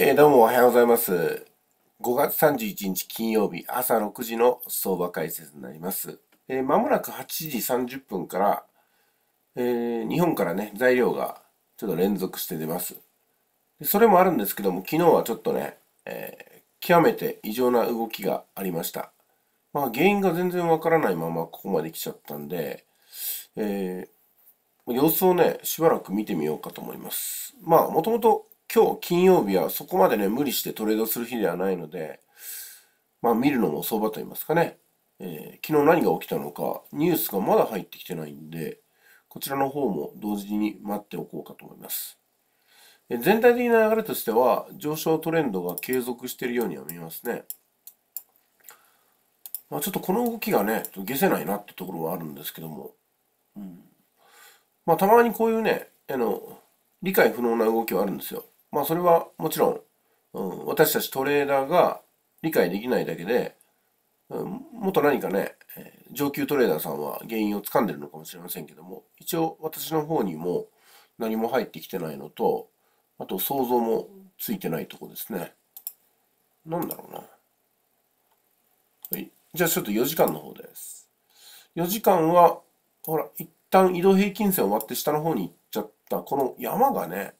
えー、どうもおはようございます。5月31日金曜日朝6時の相場解説になります。えー、もなく8時30分から、えー、日本からね、材料がちょっと連続して出ます。それもあるんですけども、昨日はちょっとね、え極めて異常な動きがありました。まあ、原因が全然わからないままここまで来ちゃったんで、え様子をね、しばらく見てみようかと思います。まあ、もともと今日金曜日はそこまでね、無理してトレードする日ではないので、まあ見るのも相場と言いますかね、えー、昨日何が起きたのか、ニュースがまだ入ってきてないんで、こちらの方も同時に待っておこうかと思います。え全体的な流れとしては、上昇トレンドが継続しているようには見えますね。まあ、ちょっとこの動きがね、消せないなってところはあるんですけども、うん、まあたまにこういうね、あの、理解不能な動きはあるんですよ。まあそれはもちろん、うん、私たちトレーダーが理解できないだけで、うん、もっと何かね、上級トレーダーさんは原因をつかんでるのかもしれませんけども、一応私の方にも何も入ってきてないのと、あと想像もついてないとこですね。なんだろうな。はい。じゃあちょっと4時間の方です。4時間は、ほら、一旦移動平均線終わって下の方に行っちゃった、この山がね、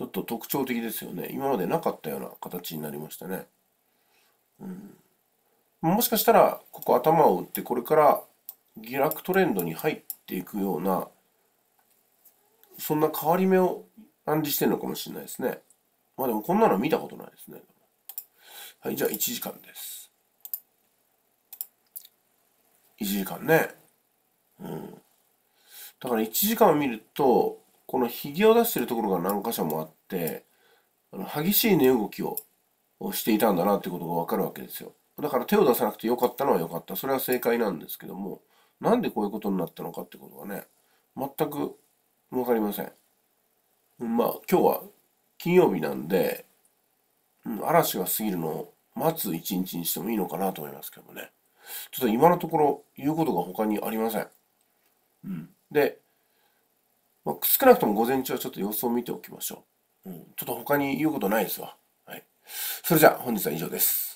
ちょっと特徴的ですよね。今までなかったような形になりましたね。うん、もしかしたら、ここ頭を打って、これから下落トレンドに入っていくような、そんな変わり目を暗示してるのかもしれないですね。まあでもこんなの見たことないですね。はい、じゃあ1時間です。1時間ね。うん。だから1時間を見ると、このひげを出してるところが何箇所もあって、あの激しい値動きをしていたんだなってことがわかるわけですよ。だから手を出さなくてよかったのはよかった。それは正解なんですけども、なんでこういうことになったのかってことがね、全く分かりません。まあ今日は金曜日なんで、うん、嵐が過ぎるのを待つ一日にしてもいいのかなと思いますけどもね。ちょっと今のところ言うことが他にありません。うん。で、まあ、少なくとも午前中はちょっと様子を見ておきましょう。うん、ちょっと他に言うことないですわ。はい。それじゃあ本日は以上です。